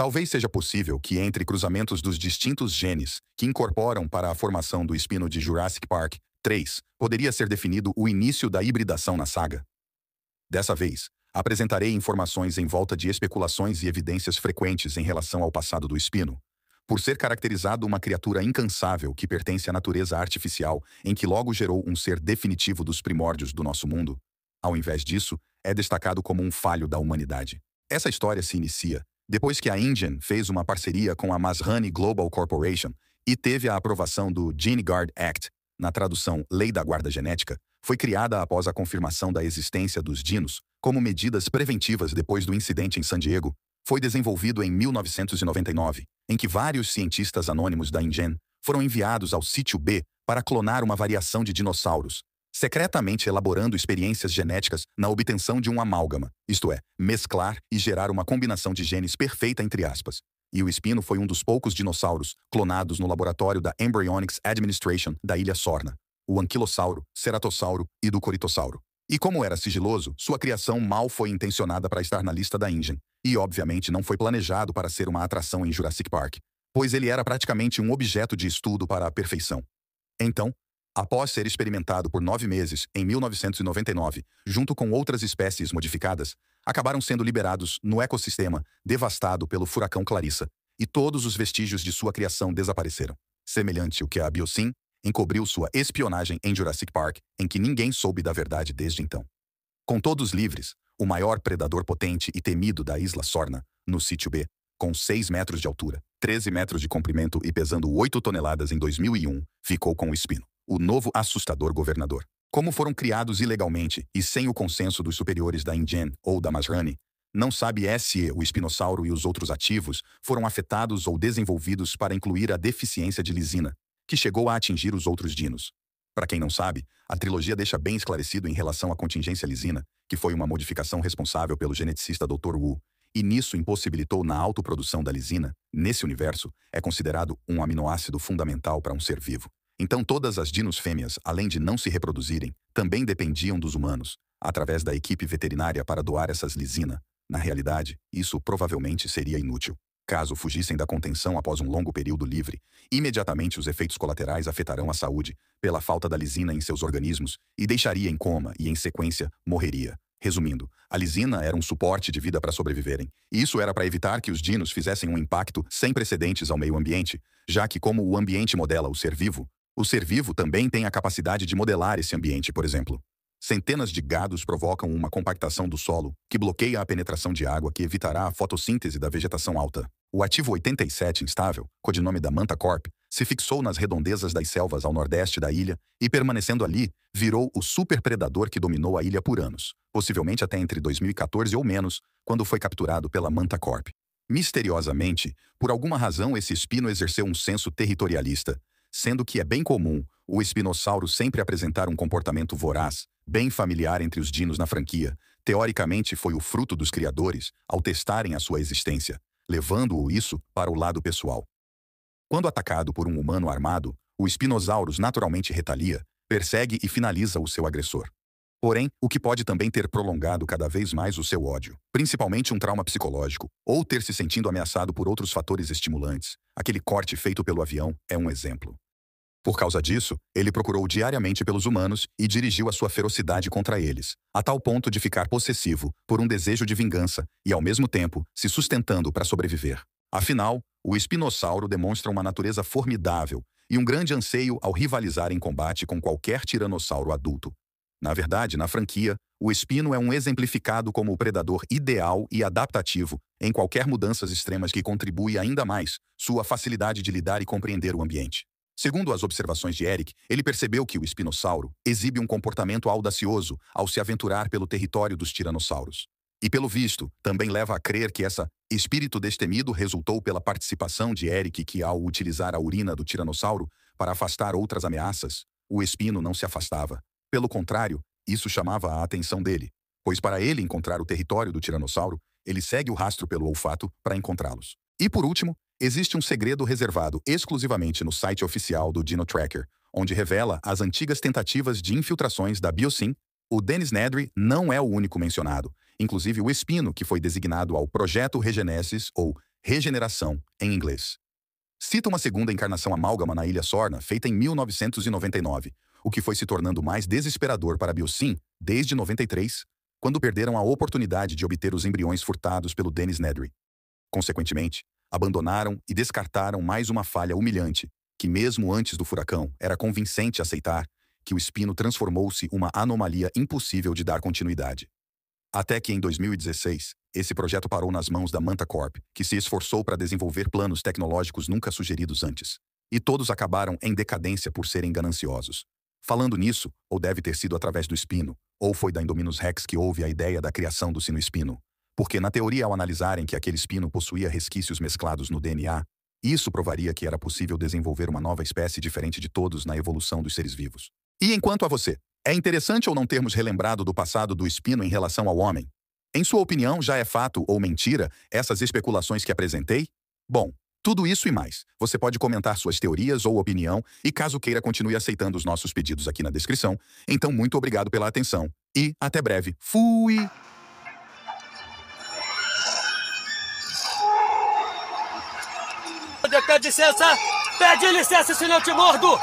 Talvez seja possível que entre cruzamentos dos distintos genes que incorporam para a formação do espino de Jurassic Park 3 poderia ser definido o início da hibridação na saga. Dessa vez, apresentarei informações em volta de especulações e evidências frequentes em relação ao passado do espino, por ser caracterizado uma criatura incansável que pertence à natureza artificial, em que logo gerou um ser definitivo dos primórdios do nosso mundo. Ao invés disso, é destacado como um falho da humanidade. Essa história se inicia depois que a Indian fez uma parceria com a Masrani Global Corporation e teve a aprovação do Gene Guard Act, na tradução Lei da Guarda Genética, foi criada após a confirmação da existência dos dinos como medidas preventivas depois do incidente em San Diego, foi desenvolvido em 1999, em que vários cientistas anônimos da InGen foram enviados ao sítio B para clonar uma variação de dinossauros, secretamente elaborando experiências genéticas na obtenção de um amálgama, isto é, mesclar e gerar uma combinação de genes perfeita entre aspas. E o espino foi um dos poucos dinossauros clonados no laboratório da Embryonics Administration da ilha Sorna, o anquilossauro, ceratossauro e do coritossauro. E como era sigiloso, sua criação mal foi intencionada para estar na lista da Ingen, e obviamente não foi planejado para ser uma atração em Jurassic Park, pois ele era praticamente um objeto de estudo para a perfeição. Então, Após ser experimentado por nove meses, em 1999, junto com outras espécies modificadas, acabaram sendo liberados no ecossistema devastado pelo furacão Clarissa, e todos os vestígios de sua criação desapareceram. Semelhante ao que a Biocin encobriu sua espionagem em Jurassic Park, em que ninguém soube da verdade desde então. Com todos livres, o maior predador potente e temido da Isla Sorna, no sítio B, com 6 metros de altura, 13 metros de comprimento e pesando 8 toneladas em 2001, ficou com o espino o novo assustador governador. Como foram criados ilegalmente e sem o consenso dos superiores da InGen ou da Masrani, não sabe é se o espinossauro e os outros ativos foram afetados ou desenvolvidos para incluir a deficiência de lisina, que chegou a atingir os outros dinos. Para quem não sabe, a trilogia deixa bem esclarecido em relação à contingência lisina, que foi uma modificação responsável pelo geneticista Dr. Wu, e nisso impossibilitou na autoprodução da lisina, nesse universo, é considerado um aminoácido fundamental para um ser vivo. Então todas as dinos fêmeas, além de não se reproduzirem, também dependiam dos humanos, através da equipe veterinária para doar essas lisina. Na realidade, isso provavelmente seria inútil. Caso fugissem da contenção após um longo período livre, imediatamente os efeitos colaterais afetarão a saúde, pela falta da lisina em seus organismos, e deixaria em coma e, em sequência, morreria. Resumindo, a lisina era um suporte de vida para sobreviverem. E isso era para evitar que os dinos fizessem um impacto sem precedentes ao meio ambiente, já que como o ambiente modela o ser vivo, o ser vivo também tem a capacidade de modelar esse ambiente, por exemplo. Centenas de gados provocam uma compactação do solo, que bloqueia a penetração de água que evitará a fotossíntese da vegetação alta. O ativo 87 instável, codinome da Manta Corp, se fixou nas redondezas das selvas ao nordeste da ilha e, permanecendo ali, virou o superpredador que dominou a ilha por anos, possivelmente até entre 2014 ou menos, quando foi capturado pela Manta Corp. Misteriosamente, por alguma razão esse espino exerceu um senso territorialista, sendo que é bem comum o espinossauro sempre apresentar um comportamento voraz, bem familiar entre os dinos na franquia. Teoricamente foi o fruto dos criadores ao testarem a sua existência, levando-o isso para o lado pessoal. Quando atacado por um humano armado, o espinossauro naturalmente retalia, persegue e finaliza o seu agressor porém, o que pode também ter prolongado cada vez mais o seu ódio, principalmente um trauma psicológico, ou ter se sentido ameaçado por outros fatores estimulantes. Aquele corte feito pelo avião é um exemplo. Por causa disso, ele procurou diariamente pelos humanos e dirigiu a sua ferocidade contra eles, a tal ponto de ficar possessivo por um desejo de vingança e, ao mesmo tempo, se sustentando para sobreviver. Afinal, o espinossauro demonstra uma natureza formidável e um grande anseio ao rivalizar em combate com qualquer tiranossauro adulto, na verdade, na franquia, o espino é um exemplificado como o predador ideal e adaptativo em qualquer mudanças extremas que contribui ainda mais sua facilidade de lidar e compreender o ambiente. Segundo as observações de Eric, ele percebeu que o espinossauro exibe um comportamento audacioso ao se aventurar pelo território dos tiranossauros. E pelo visto, também leva a crer que essa espírito destemido resultou pela participação de Eric que ao utilizar a urina do tiranossauro para afastar outras ameaças, o espino não se afastava, pelo contrário, isso chamava a atenção dele, pois para ele encontrar o território do tiranossauro, ele segue o rastro pelo olfato para encontrá-los. E por último, existe um segredo reservado exclusivamente no site oficial do Dino Tracker, onde revela as antigas tentativas de infiltrações da Biosim. O Dennis Nedry não é o único mencionado, inclusive o espino que foi designado ao Projeto Regenesis, ou Regeneração, em inglês. Cita uma segunda encarnação amálgama na Ilha Sorna, feita em 1999, o que foi se tornando mais desesperador para a Biosim desde 93, quando perderam a oportunidade de obter os embriões furtados pelo Dennis Nedry. Consequentemente, abandonaram e descartaram mais uma falha humilhante, que mesmo antes do furacão era convincente aceitar que o espino transformou-se uma anomalia impossível de dar continuidade. Até que em 2016, esse projeto parou nas mãos da Manta Corp, que se esforçou para desenvolver planos tecnológicos nunca sugeridos antes. E todos acabaram em decadência por serem gananciosos, Falando nisso, ou deve ter sido através do espino, ou foi da Indominus Rex que houve a ideia da criação do sino espino. Porque na teoria ao analisarem que aquele espino possuía resquícios mesclados no DNA, isso provaria que era possível desenvolver uma nova espécie diferente de todos na evolução dos seres vivos. E enquanto a você, é interessante ou não termos relembrado do passado do espino em relação ao homem? Em sua opinião, já é fato ou mentira essas especulações que apresentei? Bom, tudo isso e mais. Você pode comentar suas teorias ou opinião e caso queira continue aceitando os nossos pedidos aqui na descrição. Então, muito obrigado pela atenção e até breve. Fui! É é Pede licença! Pede licença, se eu te mordo!